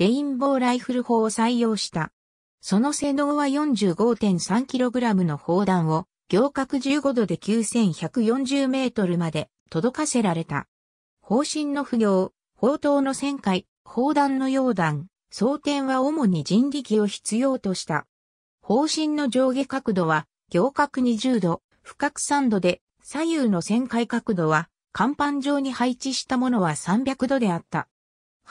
レインボーライフル砲を採用した。その性能は 45.3kg の砲弾を行角15度で9140メートルまで届かせられた。砲身の不良、砲塔の旋回、砲弾の溶弾、装填は主に人力を必要とした。砲身の上下角度は行角20度、深角3度で左右の旋回角度は甲板上に配置したものは300度であった。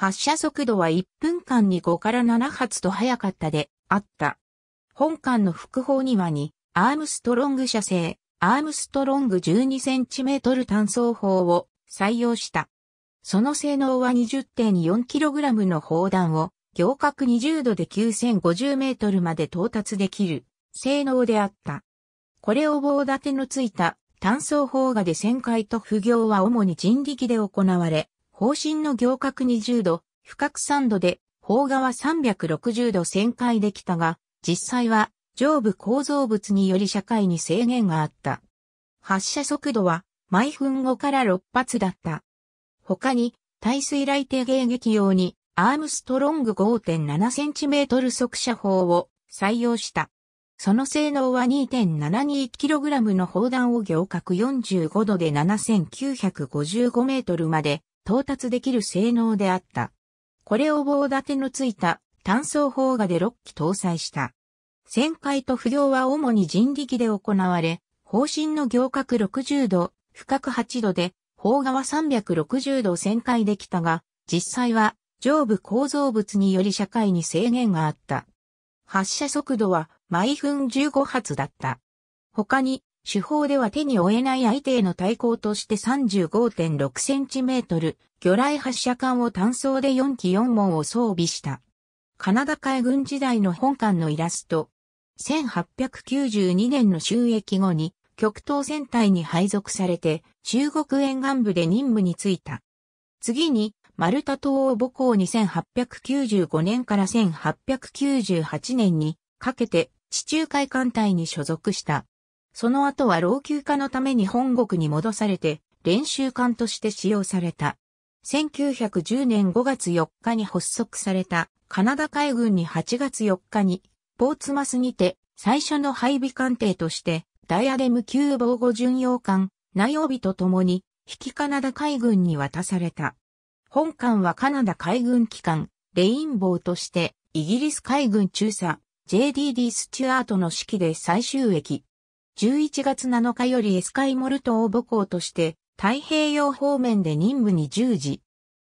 発射速度は1分間に5から7発と速かったであった。本艦の副砲にはアームストロング射精、アームストロング 12cm 単装砲を採用した。その性能は 20.4kg の砲弾を行角20度で 9050m まで到達できる性能であった。これを棒立てのついた単装砲がで旋回と不行は主に人力で行われ、方針の行角20度、深く3度で、方側360度旋回できたが、実際は上部構造物により社会に制限があった。発射速度は毎分5から6発だった。他に、耐水雷艇迎撃用にアームストロング 5.7cm 速射砲を採用した。その性能は 2.72kg の砲弾を行角45度で 7955m まで到達できる性能であった。これを棒立てのついた単装砲画で6機搭載した。旋回と不良は主に人力で行われ、方針の行角60度、深く8度で、砲画は360度旋回できたが、実際は上部構造物により社会に制限があった。発射速度は毎分15発だった。他に手法では手に負えない相手への対抗として35.6センチメートル、魚雷発射艦を単装で4機4門を装備した。カナダ海軍時代の本艦のイラスト。1892年の収益後に極東戦隊に配属されて中国沿岸部で任務に就いた。次にマルタ島を母港に1895年から1898年にかけて地中海艦隊に所属した。その後は老朽化のために本国に戻されて、練習艦として使用された。1910年5月4日に発足されたカナダ海軍に8月4日にポーツマスにて最初の配備艦艇としてダイアデム級防護巡洋艦ナ容日ビと共に引きカナダ海軍に渡された。本艦はカナダ海軍機関レインボーとしてイギリス海軍中佐 JDD スチュアートの指揮で最終駅11月7日よりエスカイモルトを母校として太平洋方面で任務に従事。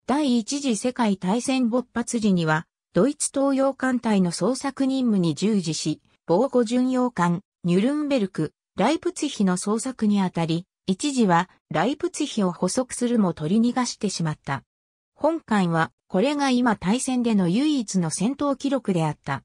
第一次世界大戦勃発時には、ドイツ東洋艦隊の捜索任務に従事し、防護巡洋艦、ニュルンベルク、ライプツヒの捜索にあたり、一時はライプツヒを捕捉するも取り逃がしてしまった。本艦は、これが今大戦での唯一の戦闘記録であった。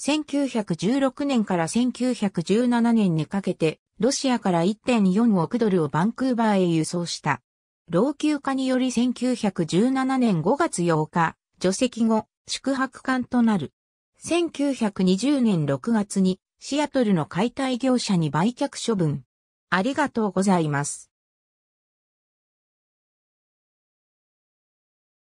1916年から1917年にかけて、ロシアから1.4億ドルをバンクーバーへ輸送した。老朽化により1917年5月8日、除籍後、宿泊艦となる。1920年6月に、シアトルの解体業者に売却処分。ありがとうございます。